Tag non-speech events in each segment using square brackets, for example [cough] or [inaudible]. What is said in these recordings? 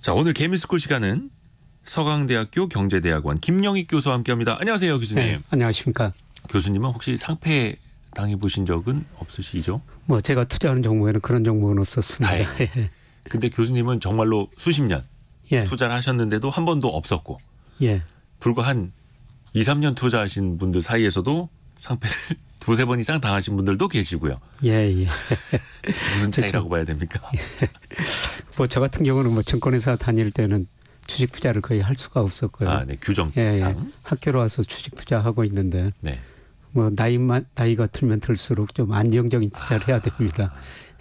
자, 오늘 개미스쿨 시간은 서강대학교 경제대학원 김영익 교수와 함께합니다. 안녕하세요, 교수님. 네, 안녕하십니까. 교수님은 혹시 상패 당해 보신 적은 없으시죠? 뭐 제가 투자하는 종목에는 그런 종목은 없었습니다. [laughs] 예. 근데 교수님은 정말로 수십 년 예. 투자를 하셨는데도 한 번도 없었고 예. 불과 한 2, 3년 투자하신 분들 사이에서도 상패를 두세 번 이상 당하신 분들도 계시고요. 예, 예. 무슨 차이라고 봐야 됩니까? 예. [laughs] 뭐저 같은 경우는 뭐 증권회사 다닐 때는 주식 투자를 거의 할 수가 없었고요. 아, 네. 규정상. 예, 예. 학교로 와서 주식 투자하고 있는데 네. 뭐 나이만 나이가 들면 들수록 좀 안정적인 투자를 아. 해야 됩니다.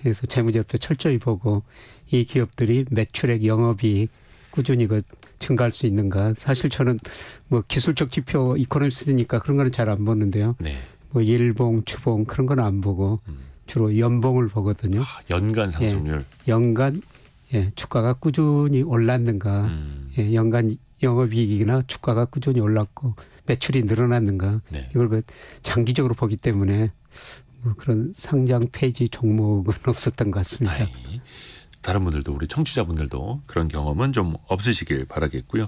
그래서 재무제표 철저히 보고 이 기업들이 매출액 영업이익 꾸준히 그 증가할 수 있는가. 사실 저는 뭐 기술적 지표 이코노미스트니까 그런 거는 잘 안 보는데요. 네. 뭐 일봉, 추봉 그런 건 안 보고 음. 주로 연봉을 보거든요. 아, 연간 예. 상승률. 예, 연간 예, 주가가 꾸준히 올랐는가, 음. 예, 연간 영업이익이나 주가가 꾸준히 올랐고 매출이 늘어났는가 네. 이걸 그 장기적으로 보기 때문에 뭐 그런 상장 폐지 종목은 [laughs] 없었던 것 같습니다. 아이, 다른 분들도 우리 청취자분들도 그런 경험은 좀 없으시길 바라겠고요.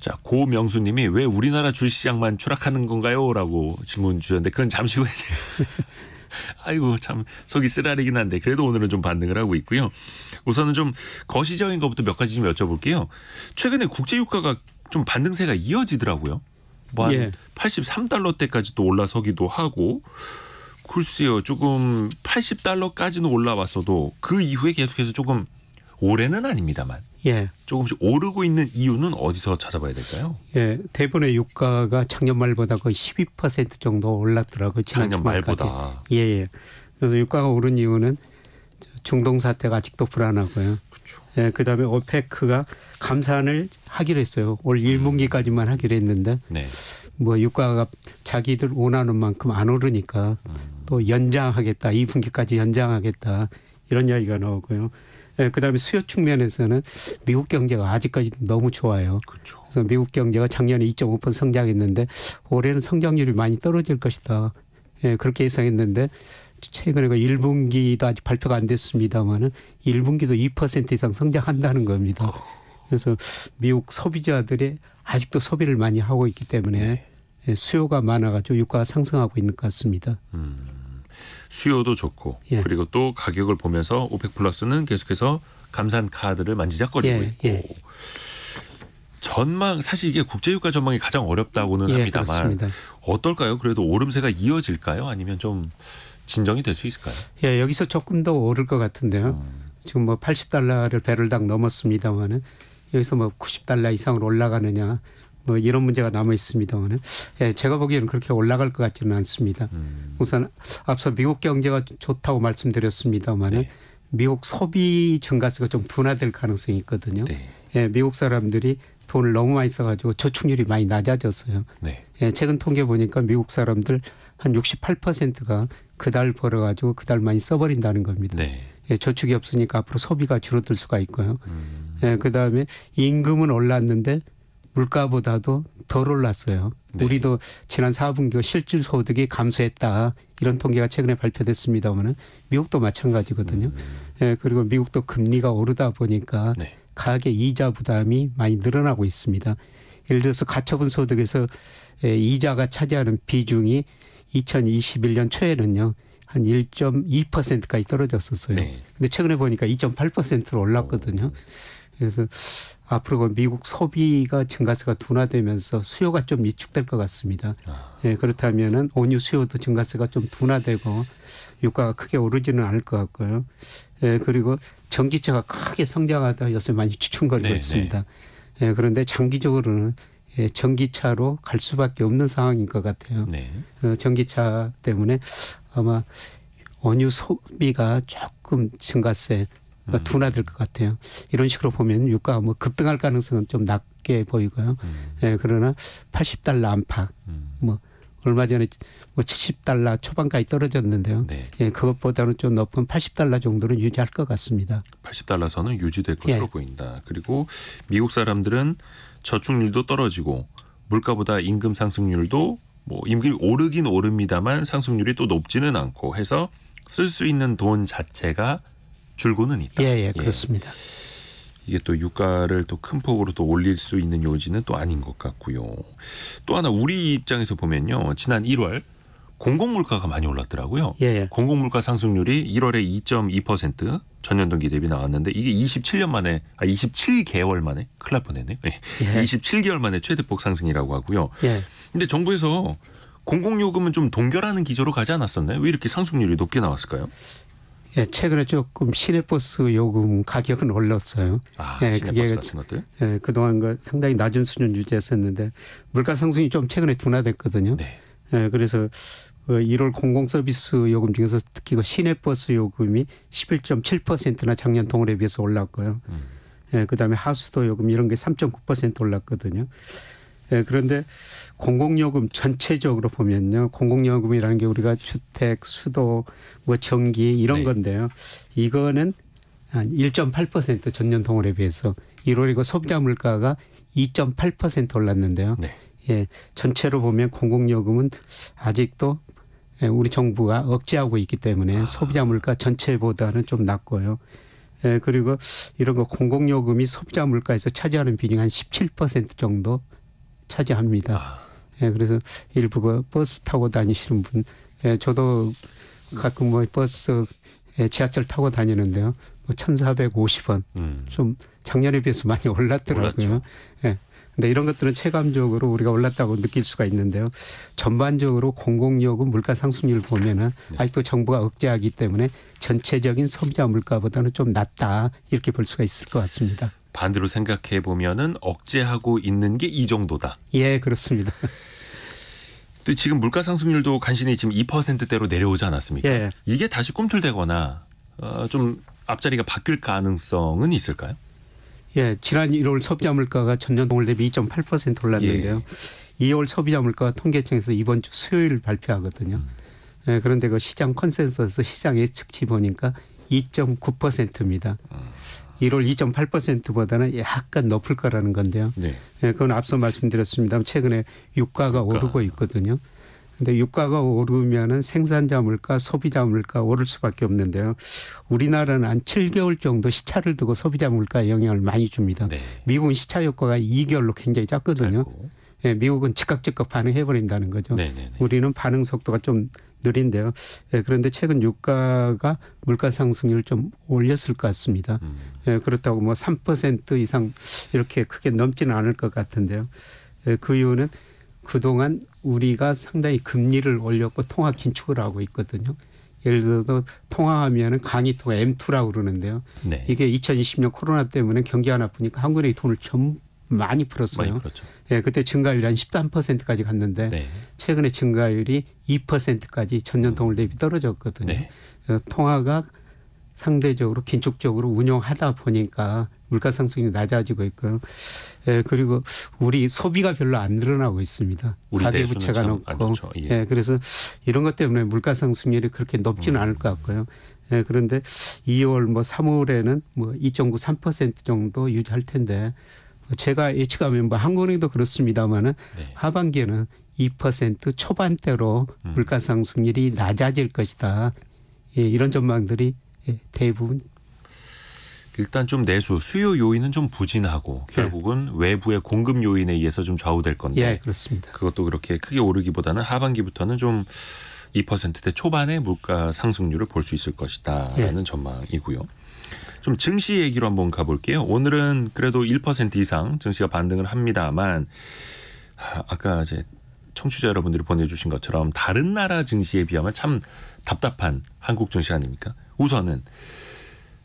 자, 고명수 님이 왜 우리나라 주식시장만 추락하는 건가요? 라고 질문 주셨는데 그건 잠시 후에 제가 [laughs] 아이고 참 속이 쓰라리긴 한데 그래도 오늘은 좀 반등을 하고 있고요. 우선은 좀 거시적인 것부터 몇 가지 좀 여쭤볼게요. 최근에 국제유가가 좀 반등세가 이어지더라고요. 뭐한 예. 83달러대까지 또 올라서기도 하고 글쎄요 조금 80달러까지는 올라왔어도 그 이후에 계속해서 조금 올해는 아닙니다만 예. 조금씩 오르고 있는 이유는 어디서 찾아봐야 될까요? 예, 대부분의 유가가 작년 말보다 거의 12% 정도 올랐더라고요. 지난 작년 말보다 예, 예. 그래서 유가가 오른 이유는 중동 사태가 아직도 불안하고요. 그렇죠. 예, 그다음에 오페크가 감산을 하기로 했어요. 올 1분기까지만 음. 하기로 했는데 네. 뭐 유가가 자기들 원하는 만큼 안 오르니까 음. 또 연장하겠다. 2분기까지 연장하겠다. 이런 이야기가 나오고요. 예, 그다음에 수요 측면에서는 미국 경제가 아직까지 너무 좋아요. 그렇죠. 그래서 미국 경제가 작년에 2.5% 성장했는데 올해는 성장률이 많이 떨어질 것이다. 예, 그렇게 예상했는데 최근에 그 1분기도 아직 발표가 안 됐습니다만은 1분기도 2% 이상 성장한다는 겁니다. 그래서 미국 소비자들이 아직도 소비를 많이 하고 있기 때문에 네. 예, 수요가 많아가지고 유가가 상승하고 있는 것 같습니다. 음. 수요도 좋고 예. 그리고 또 가격을 보면서 오펙 플러스는 계속해서 감산 카드를 만지작거리고 예. 있고 예. 전망 사실 이게 국제유가 전망이 가장 어렵다고는 예, 합니다만 그렇습니다. 어떨까요? 그래도 오름세가 이어질까요? 아니면 좀 진정이 될 수 있을까요? 예, 여기서 조금 더 오를 것 같은데요. 음. 지금 뭐 80달러를 배럴당 넘었습니다만은 여기서 뭐 90달러 이상으로 올라가느냐 뭐 이런 문제가 남아 있습니다만은 예, 제가 보기에는 그렇게 올라갈 것 같지는 않습니다. 음. 우선 앞서 미국 경제가 좋다고 말씀드렸습니다만은 네. 미국 소비 증가세가 좀 둔화될 가능성이 있거든요. 네. 예, 미국 사람들이 돈을 너무 많이 써가지고 저축률이 많이 낮아졌어요. 네. 예, 최근 통계 보니까 미국 사람들 한 68%가 그 달 벌어가지고 그달 많이 써버린다는 겁니다. 네. 예, 저축이 없으니까 앞으로 소비가 줄어들 수가 있고요. 음. 예, 그 다음에 임금은 올랐는데 물가보다도 덜 올랐어요. 네. 우리도 지난 4분기 실질 소득이 감소했다 이런 통계가 최근에 발표됐습니다만은 미국도 마찬가지거든요. 음. 예, 그리고 미국도 금리가 오르다 보니까 네. 가계 이자 부담이 많이 늘어나고 있습니다. 예를 들어서 가처분 소득에서 예, 이자가 차지하는 비중이 2021년 초에는요. 한 1.2%까지 떨어졌었어요. 네. 근데 최근에 보니까 2.8%로 올랐거든요. 그래서 앞으로 미국 소비가 증가세가 둔화되면서 수요가 좀 위축될 것 같습니다. 아. 예, 그렇다면은 온유 수요도 증가세가 좀 둔화되고 유가가 크게 오르지는 않을 것 같고요. 예, 그리고 전기차가 크게 성장하다 요새 많이 추천거리고 네, 있습니다. 네. 예, 그런데 장기적으로는 예, 전기차로 갈 수밖에 없는 상황인 것 같아요. 네. 어, 전기차 때문에 아마 원유 소비가 조금 증가세 그 둔화될 것 같아요. 이런 식으로 보면 유가 뭐 급등할 가능성은 좀 낮게 보이고요. 음. 예, 그러나 80달러 안팎 음. 뭐 얼마 전에 뭐 70달러 초반까지 떨어졌는데요. 네. 예, 그것보다는 좀 높은 80달러 정도는 유지할 것 같습니다. 80달러 선은 유지될 것으로 예. 보인다. 그리고 미국 사람들은 저축률도 떨어지고 물가보다 임금 상승률도 뭐 임금이 오르긴 오릅니다만 상승률이 또 높지는 않고 해서 쓸 수 있는 돈 자체가 줄고는 있다. 예, 예, 예, 그렇습니다. 이게 또 유가를 또큰 폭으로 또 올릴 수 있는 요지는 또 아닌 것 같고요. 또 하나 우리 입장에서 보면요. 지난 1월 공공물가가 많이 올랐더라고요. 예. 예. 공공물가 상승률이 1월에 2.2% 전년 동기 대비 나왔는데 이게 27년 만에 아 27개월 만에 클일 날 뻔했네. 예. 27개월 예. 만에 최대폭 상승이라고 하고요. 예. 근데 정부에서 공공요금은 좀 동결하는 기조로 가지 않았었나요? 왜 이렇게 상승률이 높게 나왔을까요? 예, 최근에 조금 시내버스 요금 가격은 올랐어요. 아, 예, 시내버스 같은 것들? 예, 그동안 그 상당히 낮은 수준 유지했었는데 물가 상승이 좀 최근에 둔화됐거든요. 네. 예, 그래서 1월 그 공공서비스 요금 중에서 특히 그 시내버스 요금이 11.7%나 작년 동월에 비해서 올랐고요. 음. 예, 그다음에 하수도 요금 이런 게 3.9% 올랐거든요. 예, 그런데 공공요금 전체적으로 보면요. 공공요금이라는 게 우리가 주택, 수도, 뭐 전기 이런 네. 건데요. 이거는 한 1.8% 전년 동월에 비해서 1월이고 소비자 물가가 2.8% 올랐는데요. 네. 예, 전체로 보면 공공요금은 아직도 예, 우리 정부가 억제하고 있기 때문에 아. 소비자 물가 전체보다는 좀 낮고요. 예, 그리고 이런 거 공공요금이 소비자 물가에서 차지하는 비중이 한 17% 정도 차지합니다. 아. 예, 그래서 일부가 버스 타고 다니시는 분, 예, 저도 가끔 뭐 버스, 예, 지하철 타고 다니는데요. 뭐 1,450원. 음. 좀 작년에 비해서 많이 올랐더라고요. 올랐죠. 예. 근데 이런 것들은 체감적으로 우리가 올랐다고 느낄 수가 있는데요. 전반적으로 공공요금 물가 상승률 보면은 네. 아직도 정부가 억제하기 때문에 전체적인 소비자 물가보다는 좀 낮다 이렇게 볼 수가 있을 것 같습니다. 반대로 생각해 보면은 억제하고 있는 게 이 정도다. 예, 그렇습니다. [laughs] 또 지금 물가 상승률도 간신히 지금 2%대로 내려오지 않았습니까? 예. 이게 다시 꿈틀대거나 어, 좀 앞자리가 바뀔 가능성은 있을까요? 예, 지난 1월 소비자 물가가 전년 동월 대비 2.8% 올랐는데요. 예. 2월 소비자 물가 통계청에서 이번 주 수요일 발표하거든요. 음. 예, 그런데 그 시장 컨센서스 시장 예측치 보니까 2.9%입니다. 음. 1월 2.8%보다는 약간 높을 거라는 건데요. 네. 예, 그건 앞서 말씀드렸습니다. 최근에 유가가 그러 오르고 있거든요. 근데 유가가 오르면은 생산자 물가, 소비자 물가 오를 수밖에 없는데요. 우리나라는 한 7개월 정도 시차를 두고 소비자 물가에 영향을 많이 줍니다. 네. 미국은 시차 효과가 2개월로 굉장히 작거든요. 짧 예, 미국은 즉각 즉각 반응해 버린다는 거죠. 네네네. 네, 네. 우리는 반응 속도가 좀 느린데요. 예, 그런데 최근 유가가 물가 상승률 을좀 올렸을 것 같습니다. 음. 예, 그렇다고 뭐 3% 이상 이렇게 크게 넘지는 않을 것 같은데요. 예, 그 이유는 그동안 우리가 상당히 금리를 올렸고 통화 긴축을 하고 있거든요. 예를 들어서 통화하면은 강의통화 M2라고 그러는데요. 네. 이게 2020년 코로나 때문에 경기가 나쁘니까 한국의 돈을 전부 많이 풀었어요. 많이 예, 그때 증가율이 한 13%까지 갔는데 네. 최근에 증가율이 2%까지 전년 동월 대비 떨어졌거든요. 네. 통화가 상대적으로 긴축적으로 운영하다 보니까 물가 상승이 률 낮아지고 있고, 예, 그리고 우리 소비가 별로 안 늘어나고 있습니다. 가계 부채가 높고, 예. 예. 그래서 이런 것 때문에 물가 상승률이 그렇게 높지는 음. 않을 것 같고요. 예, 그런데 2월 뭐 3월에는 뭐 2.93% 정도 유지할 텐데 제가 예측하면 뭐 한국은행도 그렇습니다만은 네. 하반기에는 2% 초반대로 음. 물가 상승률이 낮아질 것이다. 예, 이런 전망들이 예, 대부분 일단 좀 내수 수요 요인은 좀 부진하고 네. 결국은 예. 외부의 공급 요인에 의해서 좀 좌우될 건데 예, 그렇습니다. 그것도 그렇게 크게 오르기보다는 하반기부터는 좀 2%대 초반의 물가 상승률을 볼 수 있을 것이다라는 예. 전망이고요. 좀 증시 얘기로 한번 가볼게요. 오늘은 그래도 1% 이상 증시가 반등을 합니다만 아까 이제 청취자 여러분들이 보내주신 것처럼 다른 나라 증시에 비하면 참 답답한 한국 증시 아닙니까? 우선은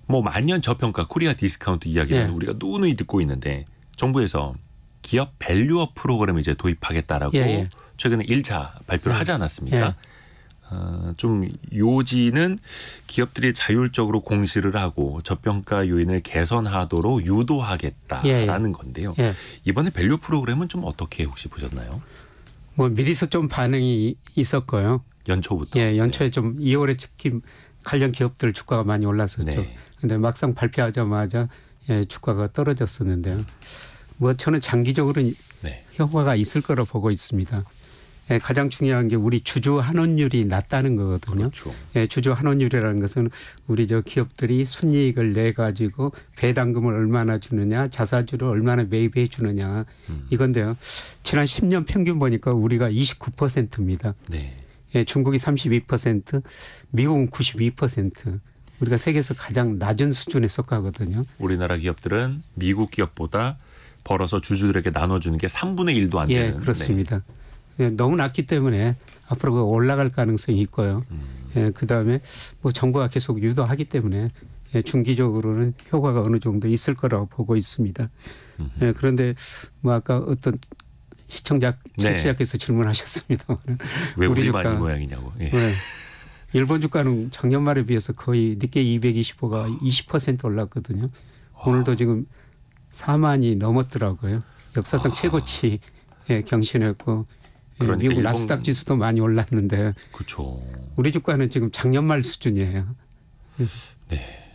뭐 만년 저평가 코리아 디스카운트 이야기는 네. 우리가 누누이 듣고 있는데 정부에서 기업 밸류업 프로그램을 이제 도입하겠다라고 예, 예. 최근에 일차 발표를 예. 하지 않았습니까? 예. 어, 좀 요지는 기업들이 자율적으로 공시를 하고 저평가 요인을 개선하도록 유도하겠다라는 예, 예. 건데요. 예. 이번에 밸류 프로그램은 좀 어떻게 혹시 보셨나요? 뭐 미리서 좀 반응이 있었고요. 연초부터. 예, 연초에 네. 좀 2월에 특히 관련 기업들 주가가 많이 올랐었죠. 네. 근데 막상 발표하자마자 예, 주가가 떨어졌었는데요. 뭐 저는 장기적으로 네. 효과가 있을 거로 보고 있습니다. 예, 가장 중요한 게 우리 주주 환원율이 낮다는 거거든요. 그렇죠. 예, 주주 환원율이라는 것은 우리 저 기업들이 순이익을 내 가지고 배당금을 얼마나 주느냐, 자사주를 얼마나 매입해 주느냐 음. 이건데요. 지난 10년 평균 보니까 우리가 29%입니다. 네. 예, 중국이 32%, 미국은 92%. 우리가 세계에서 가장 낮은 수준에 속하거든요. 우리나라 기업들은 미국 기업보다 벌어서 주주들에게 나눠주는 게 3분의 1도 안 예, 되는. 예, 그렇습니다. 네. 예, 너무 낮기 때문에 앞으로 그 올라갈 가능성이 있고요. 음. 예, 그다음에 뭐 정부가 계속 유도하기 때문에 예, 중기적으로는 효과가 어느 정도 있을 거라고 보고 있습니다. 예, 그런데 뭐 아까 어떤 시청자 네. 청취자께서 네. 질문하셨습니다. [laughs] 왜 우리 주가 모양이냐고. 예. 네. 일본 주가는 작년 말에 비해서 거의 늦게 225가 20% 아. 올랐거든요. 와. 아. 오늘도 지금 4만이 넘었더라고요. 역사상 아. 최고치 예, 경신했고 그러니까 예, 미국 일본... 나스닥 지수도 많이 올랐는데. 그렇죠. 우리 주가는 지금 작년 말 수준이에요. 네.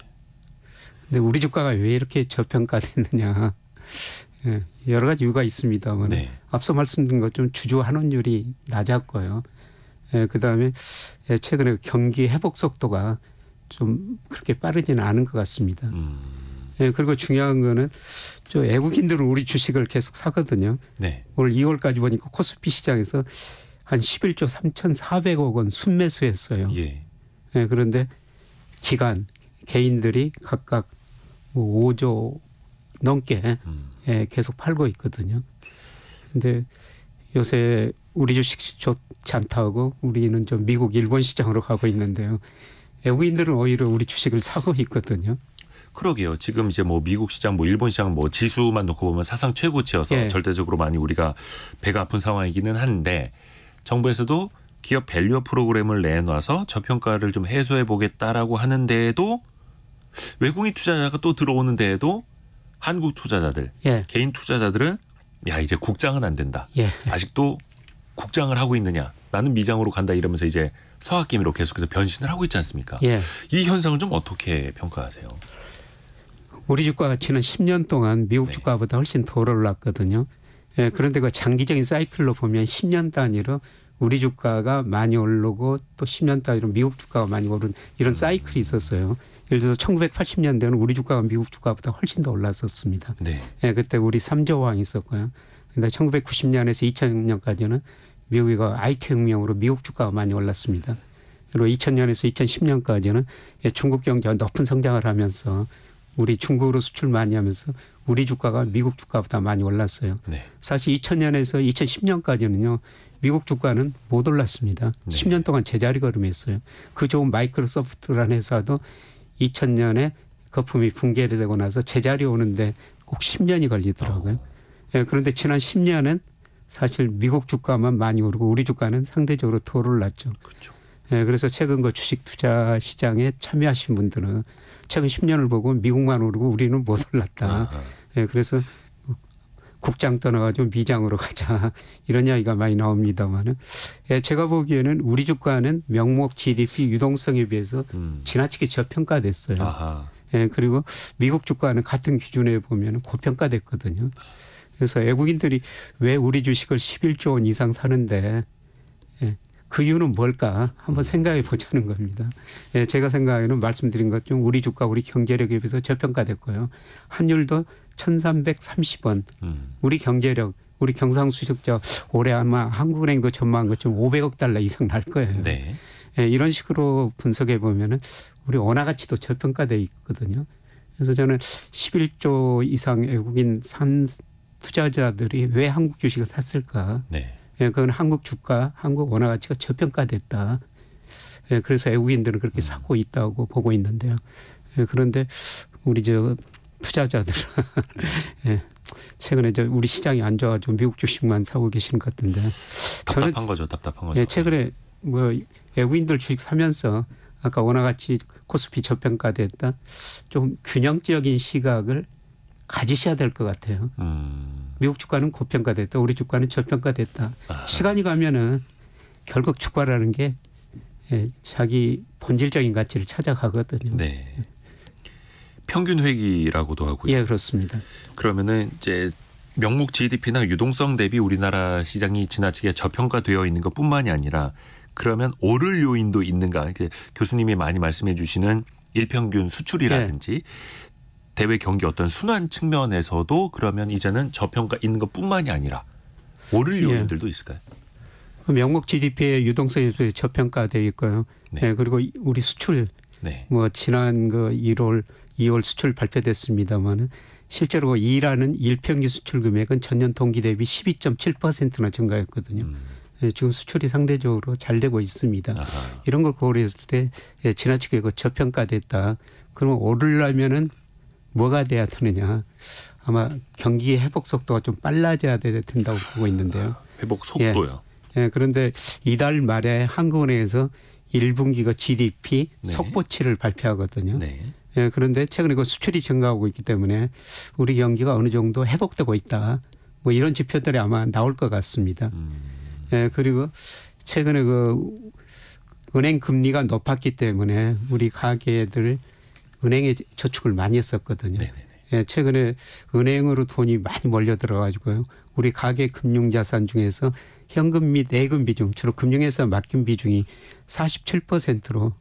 근데 우리 주가가 왜 이렇게 저평가됐느냐. 예, 여러 가지 이유가 있습니다만 네. 앞서 말씀드린 것처럼 주주 환원율이 낮았고요. 예, 그다음에 최근에 경기 회복 속도가 좀 그렇게 빠르지는 않은 것 같습니다. 음. 예, 그리고 중요한 거는 저 외국인들은 우리 주식을 계속 사거든요. 네. 올 2월까지 보니까 코스피 시장에서 한 11조 3,400억 원 순매수했어요. 예. 예, 그런데 기간 개인들이 각각 뭐 5조 넘게 음. 예, 계속 팔고 있거든요. 근데 요새 우리 주식 좋지 않다고 우리는 좀 미국 일본 시장으로 가고 있는데요. 외국인들은 오히려 우리 주식을 사고 있거든요. 그러게요. 지금 이제 뭐 미국 시장, 뭐 일본 시장, 뭐 지수만 놓고 보면 사상 최고치여서 예. 절대적으로 많이 우리가 배가 아픈 상황이기는 한데 정부에서도 기업 밸류어 프로그램을 내놔서 저평가를 좀 해소해 보겠다라고 하는데도 외국인 투자자가 또 들어오는 데도 한국 투자자들, 예. 개인 투자자들은 야 이제 국장은 안 된다. 예. 아직도 국장을 하고 있느냐? 나는 미장으로 간다 이러면서 이제 서학기미로 계속해서 변신을 하고 있지 않습니까? 예. 이 현상을 좀 어떻게 평가하세요? 우리 주가 가치는 10년 동안 미국 네. 주가보다 훨씬 덜 올랐거든요. 예, 그런데 그 장기적인 사이클로 보면 10년 단위로 우리 주가가 많이 오르고 또 10년 단위로 미국 주가가 많이 오른 이런 음. 사이클이 있었어요. 예를 들어서 1980년대는 우리 주가가 미국 주가보다 훨씬 더 올랐었습니다. 네. 예, 그때 우리 삼조왕 있었고요. 근데 1990년에서 2000년까지는 미국이 그 IQ 혁명으로 미국 주가가 많이 올랐습니다. 그리고 2000년에서 2010년까지는 예, 중국 경제가 높은 성장을 하면서 우리 중국으로 수출 많이 하면서 우리 주가가 미국 주가보다 많이 올랐어요. 네. 사실 2000년에서 2010년까지는요. 미국 주가는 못 올랐습니다. 네. 10년 동안 제자리 걸음했어요. 그 좋은 마이크로소프트라는 회사도 2000년에 거품이 붕괴되고 나서 제자리 오는데 꼭 10년이 걸리더라고요. 어. 예, 그런데 지난 10년은 사실 미국 주가만 많이 오르고 우리 주가는 상대적으로 덜 올랐죠. 그렇죠. 예, 그래서 최근 그 주식 투자 시장에 참여하신 분들은 2 0 10년을 보고 미국만 오르고 우리는 못 올랐다. 아, 아. 예, 그래서 국장 떠나가지고 미장으로 가자 이런 이야기가 많이 나옵니다만은 예, 제가 보기에는 우리 주가는 명목 GDP 유동성에 비해서 음. 지나치게 저평가됐어요. 아하. 예, 그리고 미국 주가는 같은 기준에 보면 고평가됐거든요. 그래서 외국인들이 왜 우리 주식을 11조 원 이상 사는데 그 이유는 뭘까 한번 생각해 보자는 겁니다. 예, 제가 생각에는 말씀드린 것 중 우리 주가 우리 경제력에 비해서 저평가됐고요. 환율도 1330원. 음. 우리 경제력 우리 경상수식자 올해 아마 한국은행도 전망한 것처럼 500억 달러 이상 날 거예요. 네. 예, 이런 식으로 분석해 보면은 우리 원화 가치도 저평가돼 있거든요. 그래서 저는 11조 이상 외국인 산 투자자들이 왜 한국 주식을 샀을까? 네. 예, 그건 한국 주가, 한국 원화 가치가 저평가됐다. 예, 그래서 외국인들은 그렇게 사고 있다고 보고 있는데요. 예, 그런데 우리 저 투자자들은 [laughs] 예, 최근에 저 우리 시장이 안 좋아가지고 미국 주식만 사고 계시는 것 같은데 답답한 저는 거죠, 답답한 거죠. 예, 최근에 뭐 외국인들 주식 사면서 아까 원화 가치 코스피 저평가됐다. 좀 균형적인 시각을 가지셔야 될 것 같아요. 음. 미국 주가는 고평가됐다. 우리 주가는 저평가됐다. 아. 시간이 가면은 결국 주가라는 게 예, 자기 본질적인 가치를 찾아가거든요. 네. 평균 회기라고도 하고요. 예, 그렇습니다. 그러면은 이제 명목 GDP나 유동성 대비 우리나라 시장이 지나치게 저평가되어 있는 것뿐만이 아니라 그러면 오를 요인도 있는가? 이제 교수님이 많이 말씀해 주시는 일평균 수출이라든지 네. 대외 경기 어떤 순환 측면에서도 그러면 이제는 저평가 있는 것뿐만이 아니라 오를 예. 요인들도 예. 있을까요? 명목 GDP의 유동성이 저평가되어 있고요. 네. 네. 그리고 우리 수출 네. 뭐 지난 그 1월 2월 수출 발표됐습니다마는 실제로 이라는 일평균 수출 금액은 전년 동기 대비 12.7%나 증가했거든요. 음. 예, 지금 수출이 상대적으로 잘 되고 있습니다. 아하. 이런 걸 고려했을 때 지나치게 그 저평가됐다. 그러면 오르려면은 뭐가 돼야 되느냐. 아마 경기 회복 속도가 좀 빨라져야 된다고 보고 있는데요. 아, 회복 속도요. 예. 예. 그런데 이달 말에 한국은행에서 1분기가 GDP 네. 속보치를 발표하거든요. 네. 예, 그런데 최근에 그 수출이 증가하고 있기 때문에 우리 경기가 어느 정도 회복되고 있다. 뭐 이런 지표들이 아마 나올 것 같습니다. 음. 예, 그리고 최근에 그 은행 금리가 높았기 때문에 우리 가계들 은행에 저축을 많이 했었거든요. 예, 최근에 은행으로 돈이 많이 몰려 들어가지고요. 우리 가계 금융 자산 중에서 현금 및 예금 비중, 주로 금융에서 맡긴 비중이 47%로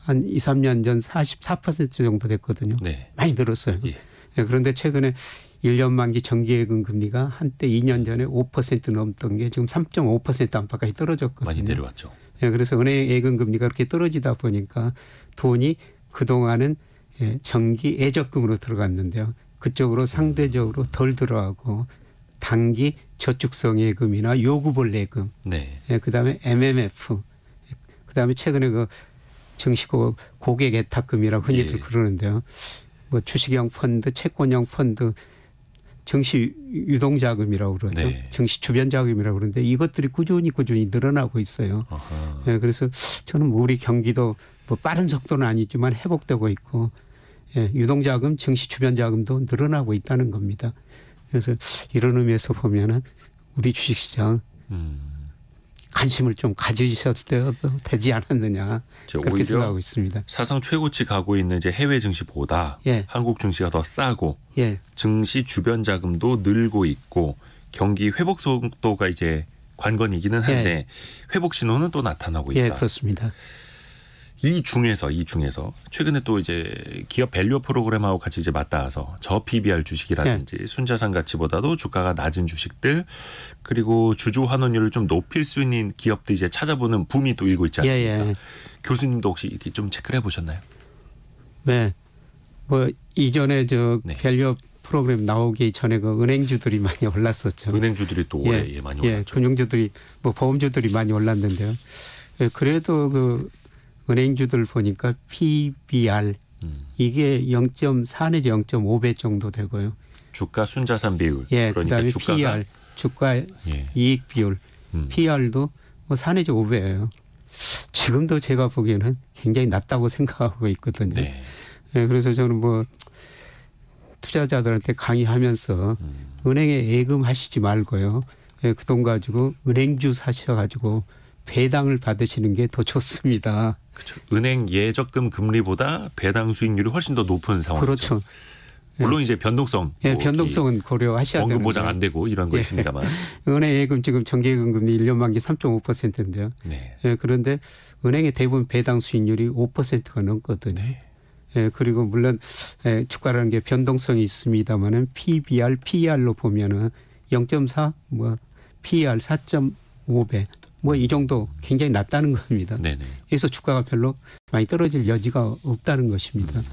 한 2, 3년 전 44% 정도 됐거든요. 네. 많이 늘었어요. 예. 예, 그런데 최근에 1년 만기 정기예금 금리가 한때 2년 전에 5% 넘던 게 지금 3.5% 안팎까지 떨어졌거든요. 많이 내려왔죠. 예, 그래서 은행 예금 금리가 그렇게 떨어지다 보니까 돈이 그동안은 예, 정기 예적금으로 들어갔는데요. 그쪽으로 상대적으로 덜 들어가고 단기 저축성 예금이나 요구벌 예금, 네. 예, 그다음에 MMF, 그다음에 최근에 그정시고객 예탁금이라고 흔히들 예. 그러는데요. 뭐 주식형 펀드, 채권형 펀드, 정시 유동 자금이라고 그러죠. 네. 증시 주변 자금이라고 그러는데 이것들이 꾸준히 꾸준히 늘어나고 있어요. 예, 그래서 저는 우리 경기도 뭐 빠른 속도는 아니지만 회복되고 있고 예, 유동자금, 증시주변자금도 늘어나고 있다는 겁니다. 그래서 이런 의미에서 보면은 우리 주식시장 음. 관심을 좀 가지셔도 되지 않았느냐 그렇게 생각하고 있습니다. 사상 최고치 가고 있는 이제 해외 증시보다 예. 한국 증시가 더 싸고 예. 증시 주변 자금도 늘고 있고 경기 회복 속도가 이제 관건이기는 한데 예. 회복 신호는 또 나타나고 예, 있다. 예, 그렇습니다. 이 중에서 이 중에서 최근에 또 이제 기업 밸류 프로그램하고 같이 이제 맞닿아서 저 PBR 주식이라든지 네. 순자산 가치보다도 주가가 낮은 주식들 그리고 주주 환원율을 좀 높일 수 있는 기업들 이제 찾아보는 붐이 또 일고 있지 예, 않습니까? 예, 예. 교수님도 혹시 이렇게 좀 체크를 해보셨나요? 네, 뭐 이전에 저 네. 밸류 프로그램 나오기 전에 그 은행주들이 많이 올랐었죠. 은행주들이 또 올해 예, 예, 예 많이 올랐죠. 예, 금융주들이 뭐 보험주들이 많이 올랐는데요. 예, 그래도 그 은행주들 보니까 PBR 음. 이게 0.4 내지 0.5배 정도 되고요. 주가 순자산 비율. 예, 그러니까 그다음에 주가가 PR, 주가 예. 이익 비율. 음. PR도 뭐4 내지 5배예요. 지금도 제가 보기에는 굉장히 낮다고 생각하고 있거든요. 네. 예, 그래서 저는 뭐 투자자들한테 강의하면서 음. 은행에 예금 하시지 말고요. 예, 그돈 가지고 은행주 사셔 가지고 배당을 받으시는 게 더 좋습니다. 그렇죠. 은행 예적금 금리보다 배당 수익률이 훨씬 더 높은 상황이죠. 그렇죠. 물론 예. 이제 변동성, 예, 뭐 변동성은 고려하셔야 되는 원금 보장 안 되고 이런 거 예. 있습니다만 [laughs] 은행 예금 지금 정기예금 금리 1년 만기 3.5%인데요. 네. 예, 그런데 은행의 대부분 배당 수익률이 5%가 넘거든요. 네. 예, 그리고 물론 예, 주가라는 게 변동성이 있습니다만은 PBR, PER로 보면은 0.4, 뭐 PER 4.5배 뭐이 정도 굉장히 낮다는 겁니다. 네네. 네. 그래서 주가가 별로 많이 떨어질 여지가 없다는 것입니다. 음.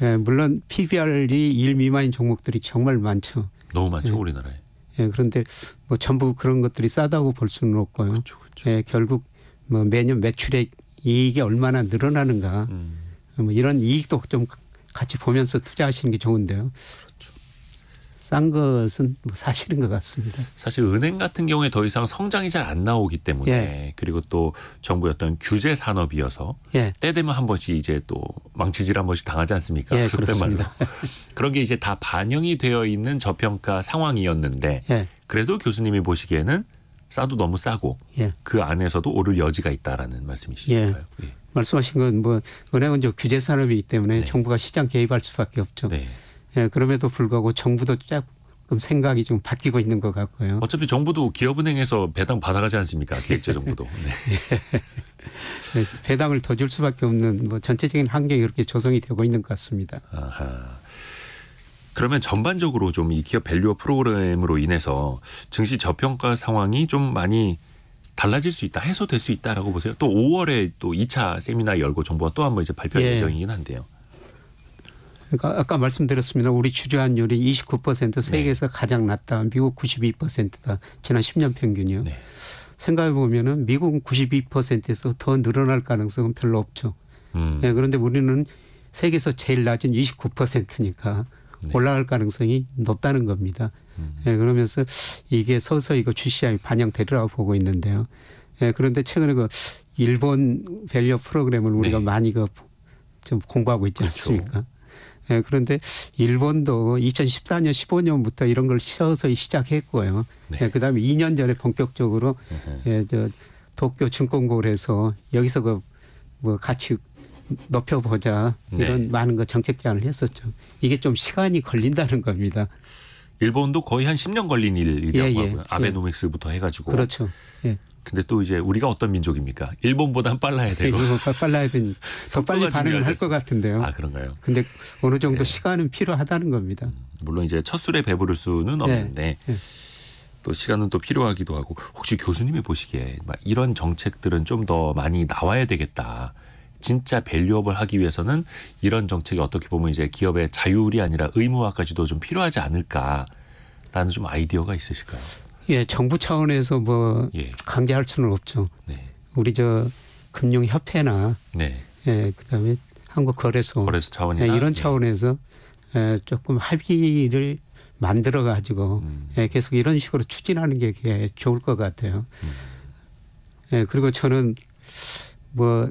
예, 물론 PBR이 1 미만인 종목들이 정말 많죠. 너무 많죠 예. 우리나라에. 예, 그런데 뭐 전부 그런 것들이 싸다고 볼 수는 없고요. 그쵸, 그렇죠, 그쵸. 그렇죠. 예, 결국 뭐 매년 매출액 이익이 얼마나 늘어나는가 음. 뭐 이런 이익도 좀 같이 보면서 투자하시는 게 좋은데요. 싼 것은 뭐 사실인 것 같습니다. 사실 은행 같은 경우에 더 이상 성장이 잘 안 나오기 때문에 예. 그리고 또 정부의 어떤 규제 산업이어서 예. 때 되면 한 번씩 이제 또 망치질 한 번씩 당하지 않습니까? 예, 그렇습니다. [laughs] 그런 게 이제 다 반영이 되어 있는 저평가 상황이었는데 예. 그래도 교수님이 보시기에는 싸도 너무 싸고 예. 그 안에서도 오를 여지가 있다라는 말씀이신가요? 예. 말씀하신 건 뭐 은행은 규제 산업이기 때문에 네. 정부가 시장 개입할 수밖에 없죠. 네. 예, 그럼에도 불구하고 정부도 조금 생각이 좀 바뀌고 있는 것 같고요. 어차피 정부도 기업은행에서 배당 받아가지 않습니까? 기획재정부도. [laughs] 네. 예, 배당을 더 줄 수밖에 없는 뭐 전체적인 환경이 그렇게 조성이 되고 있는 것 같습니다. 아하. 그러면 전반적으로 좀 이 기업 밸류어 프로그램으로 인해서 증시 저평가 상황이 좀 많이 달라질 수 있다, 해소될 수 있다라고 보세요. 또 5월에 또 2차 세미나 열고 정부가 또 한번 이제 발표할 예. 예정이긴 한데요. 그러니까 아까 말씀드렸습니다. 우리 주저한율이 29% 세계에서 네. 가장 낮다. 미국 92%다. 지난 10년 평균이요. 네. 생각해 보면은 미국은 92%에서 더 늘어날 가능성은 별로 없죠. 음. 네, 그런데 우리는 세계에서 제일 낮은 29%니까 올라갈 가능성이 높다는 겁니다. 음. 네, 그러면서 이게 서서히 그 주시장이 반영되리라고 보고 있는데요. 그런데 최근에 그 일본 밸류 프로그램을 우리가 많이 그 좀 공부하고 있지 그렇죠. 않습니까? 예, 그런데 일본도 2014년 15년부터 이런 걸 서서히 시작했고요. 네. 예, 그다음에 2년 전에 본격적으로 예, 저 도쿄 증권고를해서 여기서 그뭐 같이 높여보자 네. 이런 네. 많은 거 정책 제안을 했었죠. 이게 좀 시간이 걸린다는 겁니다. 일본도 거의 한 10년 걸린 일이라고 예, 예, 하고요. 아베노믹스부터 예. 해가지고. 그렇죠. 예. 근데 또 이제 우리가 어떤 민족입니까? 일본보다 빨라야 되고. 네, 일본보다 빨라야 되니 더 빨리 반응을 할것 같은데요. 아 그런가요? 근데 어느 정도 네. 시간은 필요하다는 겁니다. 음, 물론 이제 첫 술에 배부를 수는 네. 없는데 네. 또 시간은 또 필요하기도 하고 혹시 교수님이 보시기에 막 이런 정책들은 좀 더 많이 나와야 되겠다. 진짜 밸류업을 하기 위해서는 이런 정책이 어떻게 보면 이제 기업의 자율이 아니라 의무화까지도 좀 필요하지 않을까라는 좀 아이디어가 있으실까요? 예, 정부 차원에서 뭐 예. 강제할 수는 없죠. 네. 우리 저 금융협회나 네. 예, 그다음에 한국 거래소, 거래소 차원이나 예, 이런 예. 차원에서 예. 조금 합의를 만들어 가지고 음. 예, 계속 이런 식으로 추진하는 게 좋을 것 같아요. 음. 예, 그리고 저는 뭐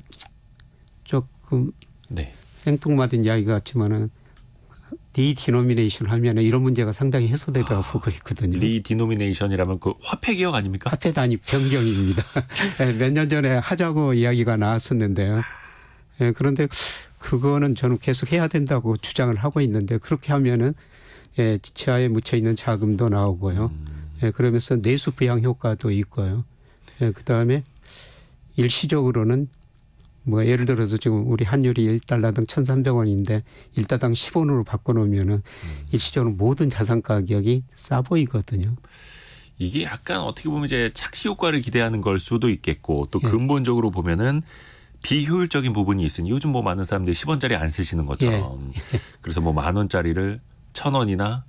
조금 네. 생뚱맞은 이야기 같지만은 리디노미네이션 하면 이런 문제가 상당히 해소되라고 보고 아, 있거든요. 리디노미네이션이라면 그 화폐 기억 아닙니까? 화폐 단위 변경입니다. [laughs] 예, 몇년 전에 하자고 이야기가 나왔었는데요. 예, 그런데 그거는 저는 계속 해야 된다고 주장을 하고 있는데 그렇게 하면은 예, 지하에 묻혀 있는 자금도 나오고요. 음. 그러면서 내수 부양 효과도 있고요. 그다음에 일시적으로는 뭐 예를 들어서 지금 우리 환율이 1달러당 1,300원인데 1달러당 10원으로 바꿔놓으면은 음. 일시적으로 모든 자산 가격이 싸 보이거든요. 이게 약간 어떻게 보면 이제 착시 효과를 기대하는 걸 수도 있겠고 또 예. 근본적으로 보면은 비효율적인 부분이 있으니 요즘 뭐 많은 사람들이 10원짜리 안 쓰시는 것처럼 예. [laughs] 그래서 뭐 만 원짜리를 천원이나뭐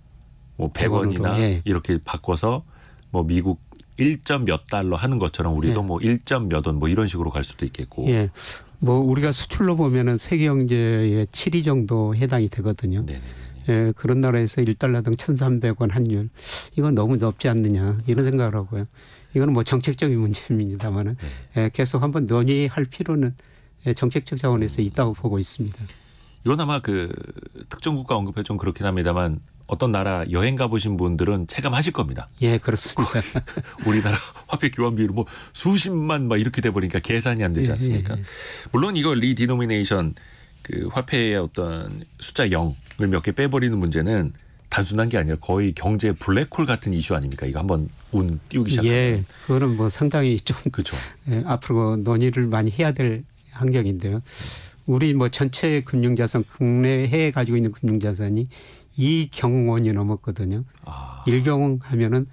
100원이나 예. 이렇게 바꿔서 뭐 미국 1점 몇 달러 하는 것처럼 우리도 예. 뭐 1점 몇 원 뭐 이런 식으로 갈 수도 있겠고. 예. 뭐 우리가 수출로 보면은 세계 경제의 7위 정도 해당이 되거든요. 네 예, 그런 나라에서 1달러당 1,300원 환율 이건 너무 높지 않느냐 이런 생각을 하고요. 이거는 뭐 정책적인 문제입니다만은 네. 예, 계속 한번 논의할 필요는 예, 정책적 차원에서 있다고 보고 있습니다. 이건 아마 그 특정 국가 언급에 좀 그렇긴 합니다만 어떤 나라 여행 가보신 분들은 체감하실 겁니다. 예, 그렇습니다. 뭐, [laughs] 우리나라 화폐 교환 비율 뭐 수십만 막 이렇게 돼버리니까 계산이 안 되지 예, 예, 않습니까? 예, 예, 물론 이거 리디노미네이션 그 화폐의 어떤 숫자 0을 몇 개 빼버리는 문제는 단순한 게 아니라 거의 경제 블랙홀 같은 이슈 아닙니까? 이거 한번 운 띄우기 예, 시작하면. 예, 그거는 뭐 상당히 좀 그렇죠. 예, 앞으로 논의를 많이 해야 될 환경인데요. 우리 뭐 전체 금융자산 국내 해 가지고 있는 금융자산이 이경원이 넘었거든요. 아. 1경원 하면은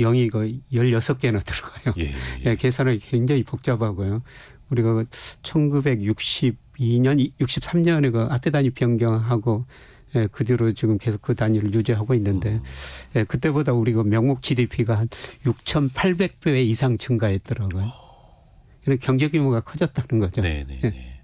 0이 거의 16개나 들어가요. 예 예, 예, 예. 계산이 굉장히 복잡하고요. 우리가 1962년, 그 63년에 그 앞에 단위 변경하고 예, 그 뒤로 지금 계속 그 단위를 유지하고 있는데 음. 예, 그때보다 우리 그 명목 GDP가 한 6,800배 이상 증가했더라고요. 오. 어. 경제 규모가 커졌다는 거죠. 네, 네, 예. 네.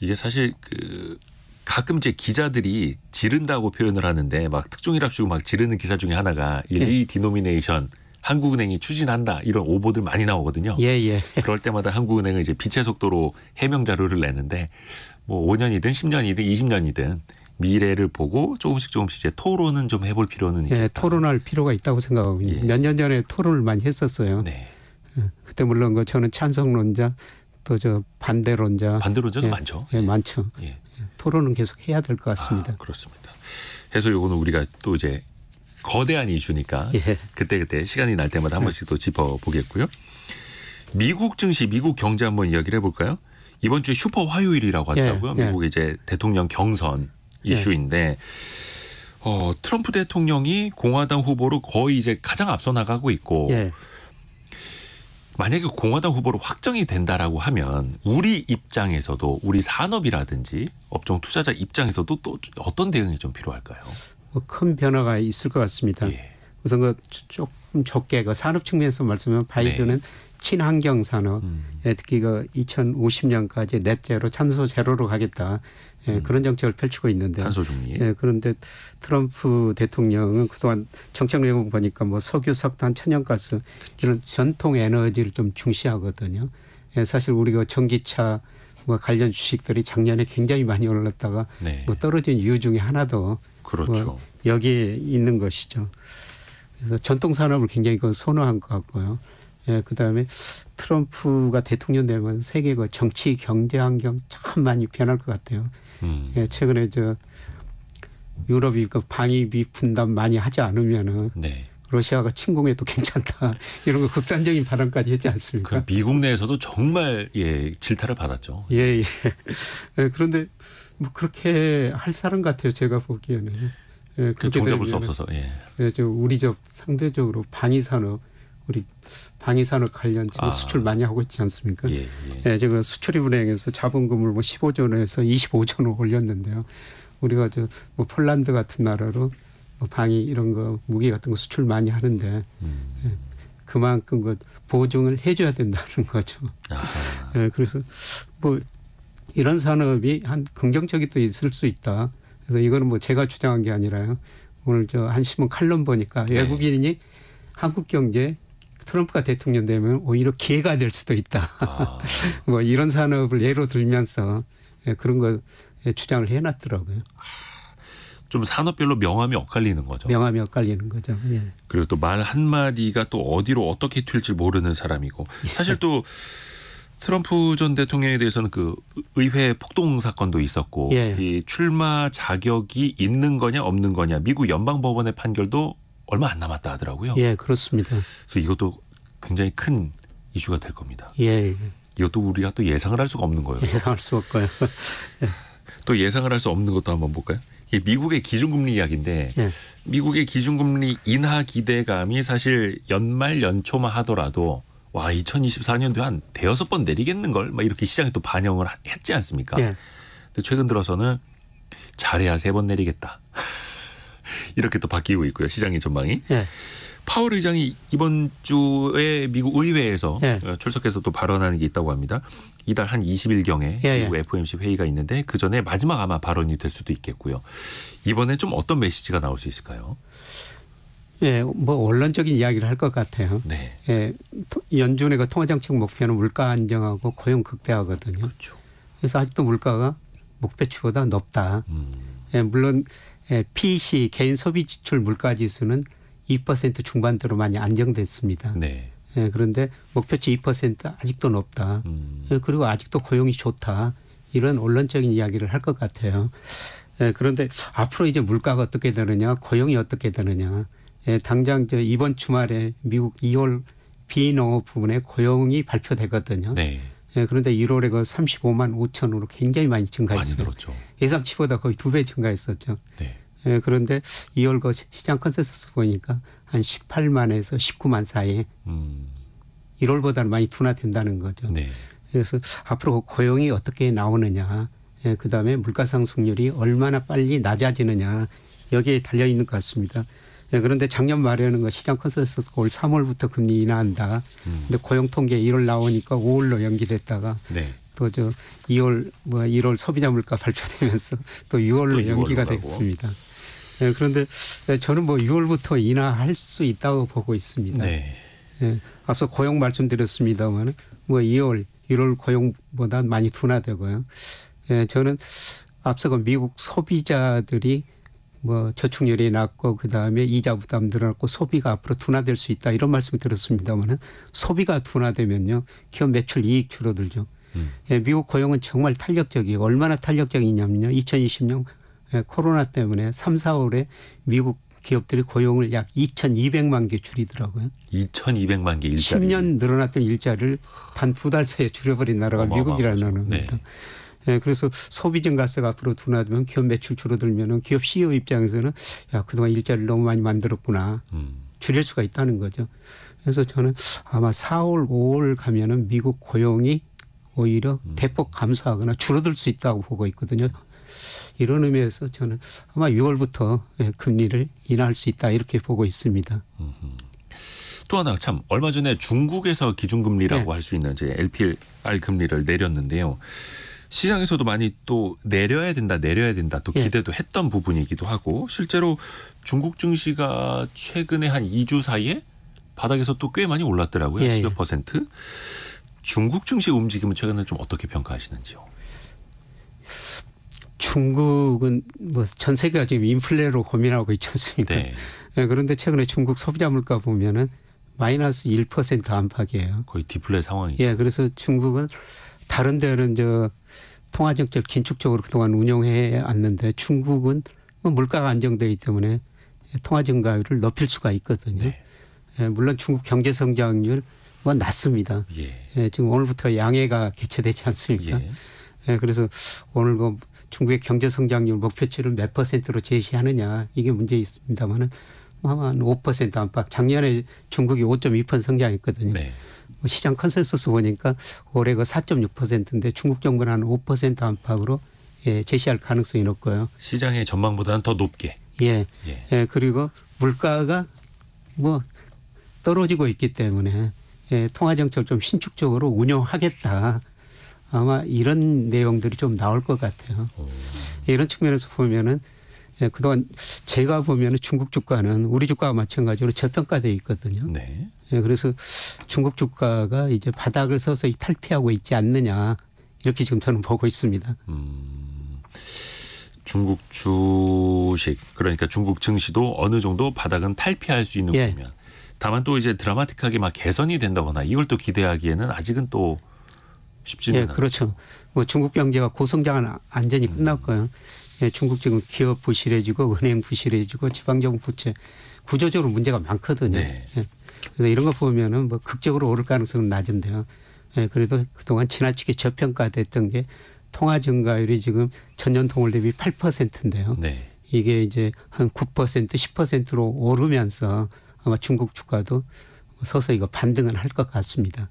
이게 사실 그 가끔 이제 기자들이 지른다고 표현을 하는데 막 특종이랍시고 막 지르는 기사 중에 하나가 이 예. 디노미네이션 한국은행이 추진한다 이런 오보들 많이 나오거든요. 예, 예. [laughs] 그럴 때마다 한국은행은 이제 빛의 속도로 해명 자료를 내는데 뭐 5년이든 10년이든 20년이든 미래를 보고 조금씩 조금씩 이제 토론은 좀 해볼 필요는 예, 있겠다. 토론할 필요가 있다고 생각하고 예. 몇년 전에 토론을 많이 했었어요. 네. 예, 그때 물론 그 저는 찬성론자 또 저 반대론자 반대론자도 예, 많죠. 예, 많죠. 예. 토론은 계속 해야 될것 아, 같습니다. 아, 그렇습니다. 해서 요거는 우리가 또 이제 거대한 이슈니까 예. 그때 그때 시간이 날 때마다 한 번씩 또 네. 짚어보겠고요. 미국 증시, 미국 경제 한번 이야기를 해볼까요? 이번 주에 슈퍼 화요일이라고 예, 하더라고요. 예. 미국 이제 대통령 경선 예. 이슈인데 어, 트럼프 대통령이 공화당 후보로 거의 이제 가장 앞서 나가고 있고. 예. 만약에 공화당 후보로 확정이 된다라고 하면 우리 입장에서도 우리 산업이라든지 업종 투자자 입장에서도 또 어떤 대응이 좀 필요할까요? 뭐 큰 변화가 있을 것 같습니다. 예. 우선 그 조금 적게 그 산업 측면에서 말씀하면 네. 바이든은 네. 친환경 산업, 음. 특히 그 2050년까지 넷제로 찬소 제로로 가겠다. 예, 음. 그런 정책을 펼치고 있는데 탄소 중립. 예, 그런데 트럼프 대통령은 그동안 정책 내용 을 보니까 뭐 석유, 석탄, 천연가스 이런 전통 에너지를 좀 중시하거든요. 예, 사실 우리가 전기차 뭐 관련 주식들이 작년에 굉장히 많이 올랐다가 네. 뭐 떨어진 이유 중에 하나도 뭐 그렇죠. 뭐 여기에 있는 것이죠. 그래서 전통 산업을 굉장히 그 선호한 것 같고요. 예, 그다음에 트럼프가 대통령 되면 세계 그 정치 경제 환경 참 많이 변할 것 같아요. 음. 예, 최근에 저 유럽이 그 방위비 분담 많이 하지 않으면은 네. 러시아가 침공해도 [laughs] 괜찮다 이런 거 극단적인 발언까지 했지 않습니까? 미국 내에서도 정말 예 질타를 받았죠. 예, 예. 예 그런데 뭐 그렇게 할 사람 같아요 제가 보기에는. 예, 그 종잡을 수 없어서. 예. 예, 저 우리 저 상대적으로 방위 산업 우리 방위산업 관련 지금 아. 수출 많이 하고 있지 않습니까? 예, 예. 예 지금 수출입은행에서 자본금을 뭐 15조 원에서 25조 원 올렸는데요. 우리가 저뭐 폴란드 같은 나라로 뭐 방위 이런 거 무기 같은 거 수출 많이 하는데 음. 예, 그만큼 그 보증을 해줘야 된다는 [laughs] 거죠. 아. 예, 그래서 뭐 이런 산업이 한 긍정적이 또 있을 수 있다. 그래서 이거는 뭐 제가 주장한 게 아니라요. 오늘 저한 신문 칼럼 보니까 네. 외국인이 한국 경제 트럼프가 대통령 되면 오히려 기회가 될 수도 있다. 아. [laughs] 뭐 이런 산업을 예로 들면서 그런 걸 주장을 해놨더라고요. 좀 산업별로 명암이 엇갈리는 거죠. 명암이 엇갈리는 거죠. 예. 그리고 또 말 한마디가 또 어디로 어떻게 튈지 모르는 사람이고 예. 사실 또 트럼프 전 대통령에 대해서는 그 의회 폭동 사건도 있었고 예. 이 출마 자격이 있는 거냐 없는 거냐 미국 연방 법원의 판결도 얼마 안 남았다 하더라고요. 예, 그렇습니다. 그래서 이것도 굉장히 큰 이슈가 될 겁니다. 예. 예. 이것도 우리가 또 예상을 할 수가 없는 거예요. 예, 예상할 수 없고요. [laughs] 예. 또 예상을 할 수 없는 것도 한번 볼까요? 이게 미국의 기준금리 이야기인데 예. 미국의 기준금리 인하 기대감이 사실 연말 연초만 하더라도 와 2024년도에 한 대여섯 번 내리겠는 걸 막 이렇게 시장에 또 반영을 했지 않습니까? 예. 근데 최근 들어서는 잘해야 세 번 내리겠다. 이렇게 또 바뀌고 있고요. 시장의 전망이. 예. 파월 의장이 이번 주에 미국 의회에서 예. 어, 출석해서 또 발언하는 게 있다고 합니다. 이달 한 20일경에 예, 예, 미국 FOMC 회의가 있는데 그 전에 마지막 아마 발언이 될 수도 있겠고요. 이번에 좀 어떤 메시지가 나올 수 있을까요? 예, 뭐 원론적인 이야기를 할 것 같아요. 네. 예, 연준의 그 통화정책 목표는 물가 안정하고 고용 극대화거든요. 그렇죠. 그래서 아직도 물가가 목표치보다 높다. 음. 예, 물론 예, PC e 개인 소비 지출 물가 지수는 2% 중반대로 많이 안정됐습니다. 네. 예, 그런데 목표치 2% 아직도 높다. 음. 예, 그리고 아직도 고용이 좋다. 이런 언론적인 이야기를 할 것 같아요. 예, 그런데 앞으로 이제 물가가 어떻게 되느냐, 고용이 어떻게 되느냐. 예, 당장 저 이번 주말에 미국 2월 비농업 e 부분에 고용이 발표되거든요. 네. 예, 그런데 1월에 그 35만 5천으로 굉장히 많이 증가했어요. 많이 예상치보다 거의 두 배 증가했었죠. 네. 예, 그런데 2월 그 시장 컨센서스 보니까 한 18만에서 19만 사이에 음. 1월보다는 많이 둔화된다는 거죠. 네. 그래서 앞으로 그 고용이 어떻게 나오느냐, 예, 그 다음에 물가 상승률이 얼마나 빨리 낮아지느냐 여기에 달려 있는 것 같습니다. 예, 그런데 작년 말에 는 그 시장 컨센서스가 올 3월부터 금리 인하한다. 음. 근데 고용 통계 1월 나오니까 5월로 연기됐다가 네. 또저 2월 뭐 1월 소비자 물가 발표되면서 또 6월로 또 연기가 됐습니다. 예, 그런데 예, 저는 뭐 6월부터 인하할 수 있다고 보고 있습니다. 네. 예, 앞서 고용 말씀드렸습니다만 뭐 2월, 1월 고용보다 많이 둔화되고요. 예, 저는 앞서 그 미국 소비자들이 뭐 저축률이 낮고 그다음에 이자 부담 늘어났고 소비가 앞으로 둔화될 수 있다 이런 말씀을 들었습니다만은 소비가 둔화되면요 기업 매출 이익 줄어들죠. 음. 예, 미국 고용은 정말 탄력적이에요. 얼마나 탄력적이냐면요. 2020년 예, 코로나 때문에 3, 4월에 미국 기업들이 고용을 약 2,200만 개 줄이더라고요. 2,200만 개 일자리. 10년 늘어났던 일자리를 단 두 달 사이에 줄여버린 나라가 미국이라는 네. 겁니다. 네. 예, 그래서 소비 증가세가 앞으로 둔화되면 기업 매출 줄어들면은 기업 CEO 입장에서는 야 그동안 일자리를 너무 많이 만들었구나 음. 줄일 수가 있다는 거죠. 그래서 저는 아마 4월, 5월 가면은 미국 고용이 오히려 음. 대폭 감소하거나 줄어들 수 있다고 보고 있거든요. 이런 의미에서 저는 아마 6월부터 예, 금리를 인하할 수 있다 이렇게 보고 있습니다. 또 하나 참 얼마 전에 중국에서 기준금리라고 네. 할수 있는 이제 LPR 금리를 내렸는데요. 시장에서도 많이 또 내려야 된다 내려야 된다 또 예. 기대도 예. 했던 부분이기도 하고 실제로 중국 증시가 최근에 한 2주 사이에 바닥에서 또 꽤 많이 올랐더라고요. 예, 10여 예. 퍼센트. 중국 증시 움직임은 최근에 좀 어떻게 평가하시는지요? 중국은 뭐 전 세계가 지금 인플레로 고민하고 있지 않습니까? 네. 예, 그런데 최근에 중국 소비자 물가 보면은 마이너스 1% 안팎이에요. 거의 디플레 상황이죠. 예, 그래서 중국은 다른 데는 저 통화정책을 긴축적으로 그동안 운영해 왔는데 중국은 뭐 물가가 안정되기 때문에 통화 증가율을 높일 수가 있거든요. 네. 예, 물론 중국 경제 성장률 은 낮습니다. 예. 예, 지금 오늘부터 양해가 개최되지 않습니까? 예. 예 그래서 오늘 뭐 중국의 경제 성장률 목표치를 몇 퍼센트로 제시하느냐 이게 문제 있습니다만은 한5% 안팎. 작년에 중국이 5.2% 성장했거든요. 네. 뭐 시장 컨센서스 보니까 올해 그 4.6%인데 중국 정부는 한 5% 안팎으로 예, 제시할 가능성이 높고요. 시장의 전망보다는 더 높게. 예. 예. 예 그리고 물가가 뭐 떨어지고 있기 때문에 예, 통화 정책을 좀 신축적으로 운영하겠다. 아마 이런 내용들이 좀 나올 것 같아요. 오. 예, 이런 측면에서 보면은 예, 그동안 제가 보면 중국 주가는 우리 주가와 마찬가지로 저평가돼 있거든요. 네. 예, 그래서 중국 주가가 이제 바닥을 서서 히 탈피하고 있지 않느냐 이렇게 지금 저는 보고 있습니다. 음, 중국 주식 그러니까 중국 증시도 어느 정도 바닥은 탈피할 수 있는 예. 국면. 다만 또 이제 드라마틱하게 막 개선이 된다거나 이걸 또 기대하기에는 아직은 또 쉽지는 예, 않아요. 그렇죠. 뭐 중국 경제가 고성장은 안전히 음. 끝났고요. 음. 예, 중국 지금 기업 부실해지고 은행 부실해지고 지방정부 부채 구조적으로 문제가 많거든요. 네. 예. 그래서 이런 거 보면은 뭐 극적으로 오를 가능성은 낮은데요. 예, 그래도 그동안 지나치게 저평가됐던 게 통화 증가율이 지금 전년 동월 대비 8%인데요. 네. 이게 이제 한9% 10%로 오르면서 아마 중국 주가도 서서히 반등을할 것 같습니다.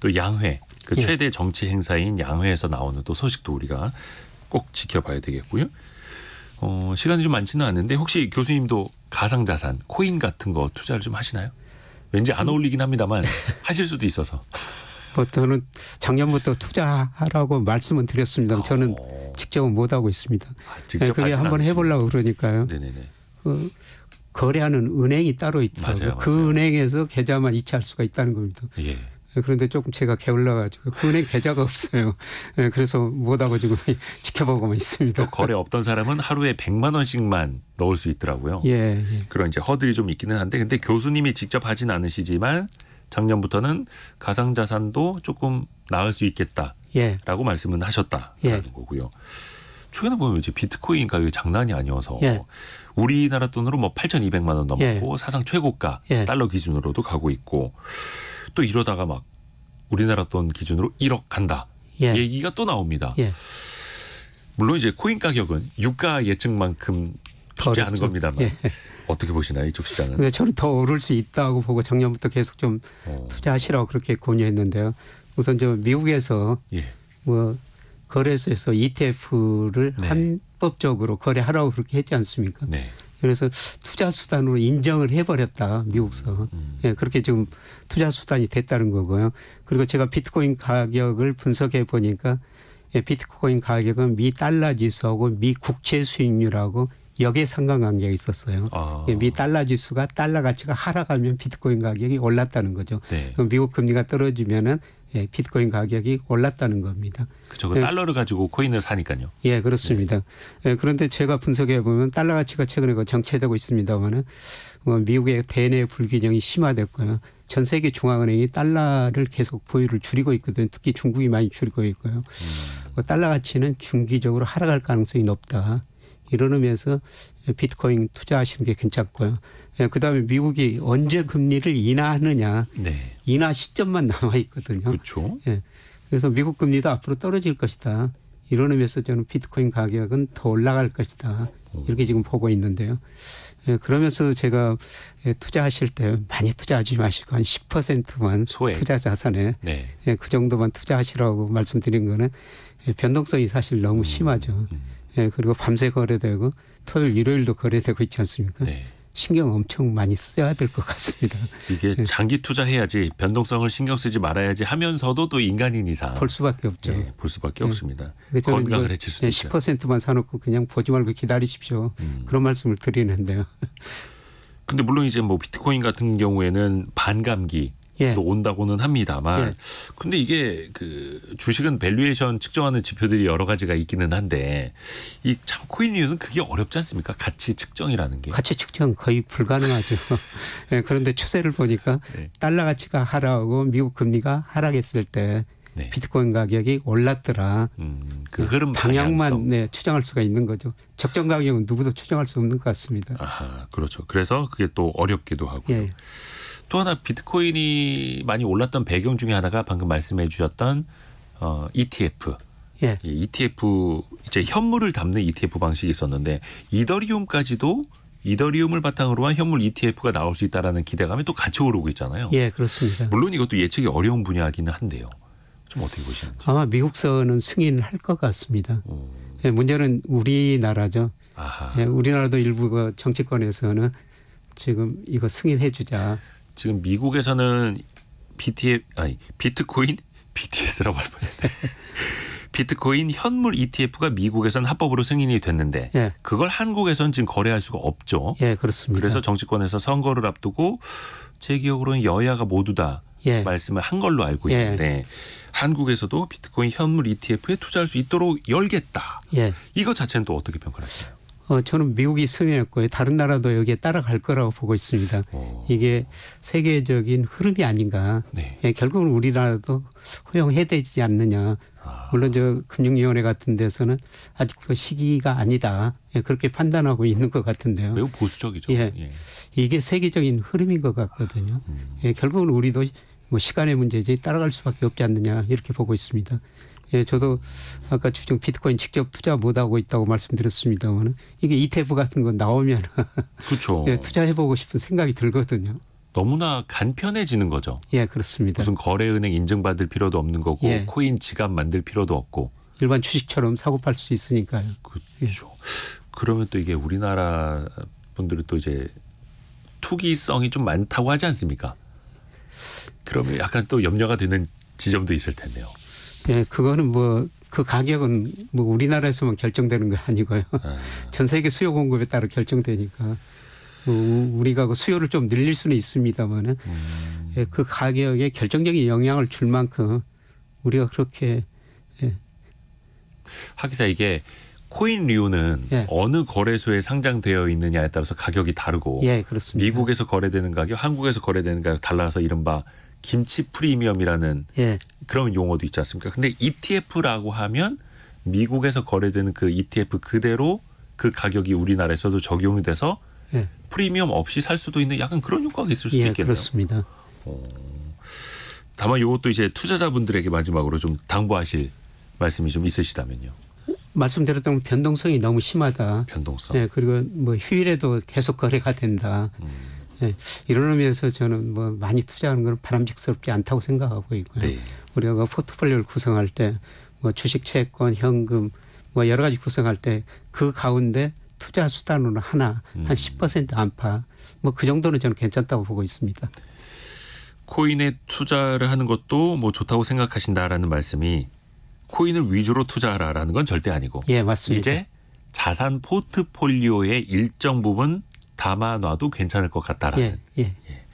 또 양회 그 예. 최대 정치 행사인 양회에서 나오는 또 소식도 우리가 꼭 지켜봐야 되겠고요. 어, 시간이 좀 많지는 않은데 혹시 교수님도 가상 자산, 코인 같은 거 투자를 좀 하시나요? 왠지 안 어울리긴 합니다만 [laughs] 하실 수도 있어서. 뭐 저는 작년부터 투자하라고 말씀은 드렸습니다. 아. 저는 직접은 못 하고 있습니다. 아, 네, 그게 한번 해보려고 그러니까요. 네네네. 그 거래하는 은행이 따로 있다고 맞아요, 그 맞아요. 그 은행에서 계좌만 이체할 수가 있다는 겁니다. 예. 그런데 조금 제가 게을러가지고 그 은행 계좌가 [laughs] 없어요. 네, 그래서 못하고 지금 [laughs] 지켜보고만 있습니다. 거래 없던 사람은 하루에 100만 원씩만 넣을 수 있더라고요. 예, 예. 그런 이제 허들이 좀 있기는 한데 근데 교수님이 직접 하진 않으시지만 작년부터는 가상 자산도 조금 나을 수 있겠다라고 예. 말씀은 하셨다라는 예. 거고요. 최근에 보면 이제 비트코인 가격이 장난이 아니어서 예. 우리나라 돈으로 뭐 8,200만 원넘고 예. 사상 최고가 예. 달러 기준으로도 가고 있고 또 이러다가 막 우리나라 돈 기준으로 1억 간다 예. 얘기가 또 나옵니다. 예. 물론 이제 코인 가격은 유가 예측만큼 쉽지 않은 겁니다만 예. 어떻게 보시나요 이쪽 시장은? 근데 저는 더 오를 수 있다고 보고 작년부터 계속 좀 어. 투자하시라고 그렇게 권유했는데요. 우선 저 미국에서 예. 뭐 거래소에서 ETF를 네. 합법적으로 거래하라고 그렇게 했지 않습니까? 네. 그래서 투자 수단으로 인정을 해버렸다 미국서 음. 예, 그렇게 지금 투자 수단이 됐다는 거고요. 그리고 제가 비트코인 가격을 분석해 보니까 예, 비트코인 가격은 미 달러 지수하고 미 국채 수익률하고 역에 상관관계가 있었어요. 아. 예, 미 달러 지수가 달러 가치가 하락하면 비트코인 가격이 올랐다는 거죠. 네. 미국 금리가 떨어지면은 예, 비트코인 가격이 올랐다는 겁니다. 그렇죠. 그 예. 달러를 가지고 코인을 사니까요. 예, 그렇습니다. 예, 그런데 제가 분석해 보면 달러 가치가 최근에 그 정체되고 있습니다만은 어, 미국의 대내 불균형이 심화됐고요. 전 세계 중앙은행이 달러를 계속 보유를 줄이고 있거든요. 특히 중국이 많이 줄이고 있고요. 음. 어, 달러 가치는 중기적으로 하락할 가능성이 높다. 이런 의미에서 비트코인 투자하시는 게 괜찮고요. 예, 그다음에 미국이 언제 금리를 인하하느냐 네. 인하 시점만 [laughs] 남아 있거든요. 그렇죠. 예. 그래서 미국 금리도 앞으로 떨어질 것이다. 이런 의미에서 저는 비트코인 가격은 더 올라갈 것이다. 이렇게 지금 보고 있는데요. 예, 그러면서 제가 예, 투자하실 때 많이 투자하지 마시고 한 10%만 소액. 투자 자산에 네. 그 정도만 투자하시라고 말씀드린 거는 변동성이 사실 너무 음. 심하죠. 음. 예, 그리고 밤새 거래되고 토요일, 일요일도 거래되고 있지 않습니까? 네. 신경 엄청 많이 써야 될 것 같습니다. [laughs] 이게 예. 장기 투자해야지 변동성을 신경 쓰지 말아야지 하면서도 또 인간인 이상 볼 수밖에 없죠. 예, 볼 수밖에 예. 없습니다. 건강을 해칠 수도 예, 10%만 사놓고 그냥 보지 말고 기다리십시오. 음. 그런 말씀을 드리는데요. [laughs] 근데 물론 이제 뭐 비트코인 같은 경우에는 반감기 예. 또 온다고는 합니다만 예. 근데 이게 그 주식은 밸류에이션 측정하는 지표들이 여러 가지가 있기는 한데 이참 코인 이유는 그게 어렵지 않습니까? 가치 측정이라는 게. 가치 측정 거의 불가능하죠. [laughs] 예, 그런데 추세를 보니까 네. 달러 가치가 하락하고 미국 금리가 하락했을 때 네. 비트코인 가격이 올랐더라. 음, 그 예, 흐름 방향만 네, 추정할 수가 있는 거죠. 적정 가격은 누구도 추정할 수 없는 것 같습니다. 아, 하 그렇죠. 그래서 그게 또 어렵기도 하고요. 예. 또 하나 비트코인이 많이 올랐던 배경 중에 하나가 방금 말씀해 주셨던 어, ETF. 예. ETF 이제 현물을 담는 ETF 방식이 있었는데 이더리움까지도 이더리움을 바탕으로 한 현물 ETF가 나올 수 있다라는 기대감이 또 같이 오르고 있잖아요. 예, 그렇습니다. 물론 이것도 예측이 어려운 분야이기는 한데요. 좀 어떻게 보시는지. 아마 미국서는 승인할것 같습니다. 오. 예, 문제는 우리나라죠. 아하. 예, 우리나라도 일부 그 정치권에서는 지금 이거 승인해 주자. 지금 미국에서는 BTF 아니 비트코인 BTS라고 [laughs] 할 뻔했네. 비트코인 현물 ETF가 미국에선 합법으로 승인이 됐는데 예. 그걸 한국에선 지금 거래할 수가 없죠. 예, 그렇습니다. 그래서 정치권에서 선거를 앞두고 제 기억으로는 여야가 모두 다 예. 말씀을 한 걸로 알고 있는데 예. 한국에서도 비트코인 현물 ETF에 투자할 수 있도록 열겠다. 예. 이거 자체는 또 어떻게 평가하세요? 어, 저는 미국이 승리했고요. 다른 나라도 여기에 따라갈 거라고 보고 있습니다. 오. 어. 이게 세계적인 흐름이 아닌가. 네. 예, 결국은 우리나라도 허용해되지 야 않느냐. 아. 물론 저 금융위원회 같은 데서는 아직 그 시기가 아니다. 예, 그렇게 판단하고 있는 것 같은데요. 매우 보수적이죠. 예. 예. 이게 세계적인 흐름인 것 같거든요. 음. 예, 결국은 우리도 뭐 시간의 문제지 따라갈 수밖에 없지 않느냐 이렇게 보고 있습니다. 예, 저도 아까 주중 비트코인 직접 투자 못 하고 있다고 말씀드렸습니다만 이게 이테브 같은 거 나오면 [laughs] 그렇죠. 예, 투자해 보고 싶은 생각이 들거든요. 너무나 간편해지는 거죠. 예, 그렇습니다. 무슨 거래은행 인증받을 필요도 없는 거고 예. 코인 지갑 만들 필요도 없고 일반 주식처럼 사고 팔 수 있으니까요. 그렇죠. 예. 그러면 또 이게 우리나라 분들은 또 이제 투기성이 좀 많다고 하지 않습니까? 그러면 약간 또 염려가 되는 지점도 있을 텐데요. 예, 그거는 뭐 그 가격은 뭐 우리나라에서만 결정되는 거 아니고요. 네. [laughs] 전 세계 수요 공급에 따라 결정되니까 뭐 우리가 그 수요를 좀 늘릴 수는 있습니다만은 음. 예, 그 가격에 결정적인 영향을 줄 만큼 우리가 그렇게 예. 하기자 이게 코인 류는 예. 어느 거래소에 상장되어 있느냐에 따라서 가격이 다르고 예, 미국에서 거래되는 가격, 한국에서 거래되는 가격 달라서 이른바 김치 프리미엄이라는 예. 그런 용어도 있지 않습니까? 근데 ETF라고 하면 미국에서 거래되는 그 ETF 그대로 그 가격이 우리나라에서도 적용이 돼서 예. 프리미엄 없이 살 수도 있는 약간 그런 효과가 있을 수도 예, 있겠네요. 그렇습니다. 어, 다만 이것도 이제 투자자분들에게 마지막으로 좀 당부하실 말씀이 좀 있으시다면요. 말씀드렸던 변동성이 너무 심하다. 변동성. 예, 그리고 뭐 휴일에도 계속 거래가 된다. 음. 예, 이런 의미에서 저는 뭐 많이 투자하는 건 바람직스럽지 않다고 생각하고 있고요. 네. 우리가 그 포트폴리오를 구성할 때 뭐 주식, 채권, 현금 뭐 여러 가지 구성할 때 그 가운데 투자 수단으로 하나 음. 한10% 안팎 뭐 그 정도는 저는 괜찮다고 보고 있습니다. 코인에 투자를 하는 것도 뭐 좋다고 생각하신다라는 말씀이 코인을 위주로 투자하라라는 건 절대 아니고 예, 맞습니다. 이제 자산 포트폴리오의 일정 부분 담아놔도 괜찮을 것 같다라는. 예, 예. 예.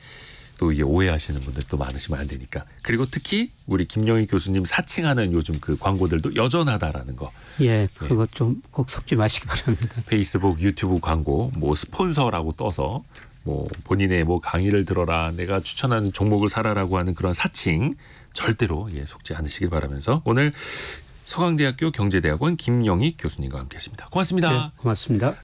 또 이게 오해하시는 분들 또 많으시면 안 되니까. 그리고 특히 우리 김영희 교수님 사칭하는 요즘 그 광고들도 여전하다라는 거. 예, 그것 예. 좀꼭 섞지 마시기 바랍니다. 페이스북, 유튜브 광고, 뭐 스폰서라고 떠서 뭐 본인의 뭐 강의를 들어라, 내가 추천한 종목을 사라라고 하는 그런 사칭 절대로 예, 속지 않으시길 바라면서 오늘 서강대학교 경제대학원 김영희 교수님과 함께했습니다. 고맙습니다. 네, 고맙습니다.